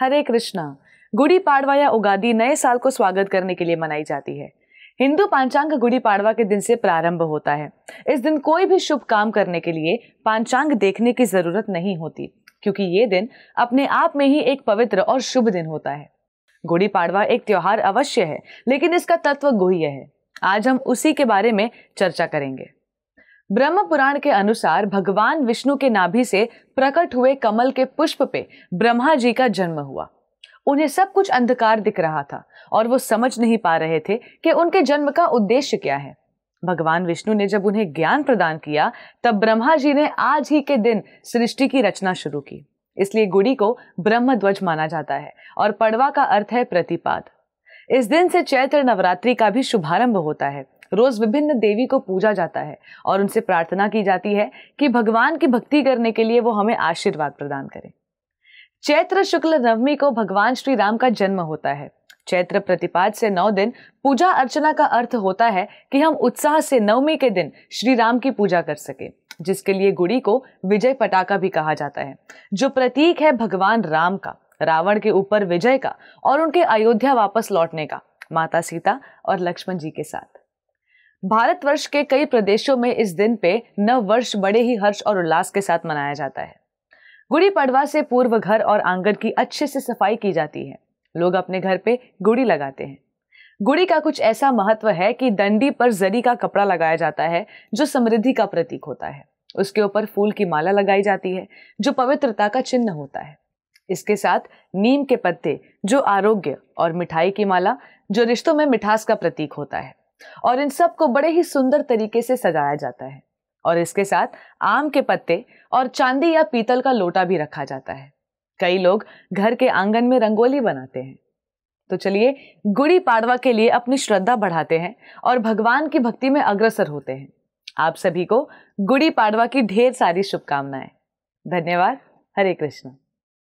हरे कृष्णा गुड़ी पाड़वा या उगादी नए साल को स्वागत करने के लिए मनाई जाती है हिंदू पांचांग गुड़ी पाड़वा के दिन से प्रारंभ होता है इस दिन कोई भी शुभ काम करने के लिए पांचांग देखने की जरूरत नहीं होती क्योंकि ये दिन अपने आप में ही एक पवित्र और शुभ दिन होता है गुड़ी पाड़वा एक त्यौहार अवश्य है लेकिन इसका तत्व गुह्य है आज हम उसी के बारे में चर्चा करेंगे ब्रह्म पुराण के अनुसार भगवान विष्णु के नाभि से प्रकट हुए कमल के पुष्प पे ब्रह्मा जी का जन्म हुआ उन्हें सब कुछ अंधकार दिख रहा था और वो समझ नहीं पा रहे थे कि उनके जन्म का उद्देश्य क्या है भगवान विष्णु ने जब उन्हें ज्ञान प्रदान किया तब ब्रह्मा जी ने आज ही के दिन सृष्टि की रचना शुरू की इसलिए गुड़ी को ब्रह्म ध्वज माना जाता है और पड़वा का अर्थ है प्रतिपाद इस दिन से चैत्र नवरात्रि का भी शुभारंभ होता है रोज विभिन्न देवी को पूजा जाता है और उनसे प्रार्थना की जाती है कि भगवान की भक्ति करने के लिए वो हमें आशीर्वाद प्रदान करें चैत्र शुक्ल नवमी को भगवान श्री राम का जन्म होता है चैत्र प्रतिपाद से नौ दिन पूजा अर्चना का अर्थ होता है कि हम उत्साह से नवमी के दिन श्री राम की पूजा कर सके जिसके लिए गुड़ी को विजय पटाखा भी कहा जाता है जो प्रतीक है भगवान राम का रावण के ऊपर विजय का और उनके अयोध्या वापस लौटने का माता सीता और लक्ष्मण जी के साथ भारतवर्ष के कई प्रदेशों में इस दिन पे नव वर्ष बड़े ही हर्ष और उल्लास के साथ मनाया जाता है गुड़ी पड़वा से पूर्व घर और आंगन की अच्छे से सफाई की जाती है लोग अपने घर पे गुड़ी लगाते हैं गुड़ी का कुछ ऐसा महत्व है कि दंडी पर जरी का कपड़ा लगाया जाता है जो समृद्धि का प्रतीक होता है उसके ऊपर फूल की माला लगाई जाती है जो पवित्रता का चिन्ह होता है इसके साथ नीम के पत्ते जो आरोग्य और मिठाई की माला जो रिश्तों में मिठास का प्रतीक होता है और इन सबको बड़े ही सुंदर तरीके से सजाया जाता है और इसके साथ आम के पत्ते और चांदी या पीतल का लोटा भी रखा जाता है कई लोग घर के आंगन में रंगोली बनाते हैं तो चलिए गुड़ी पाड़वा के लिए अपनी श्रद्धा बढ़ाते हैं और भगवान की भक्ति में अग्रसर होते हैं आप सभी को गुड़ी पाड़वा की ढेर सारी शुभकामनाएं धन्यवाद हरे कृष्णा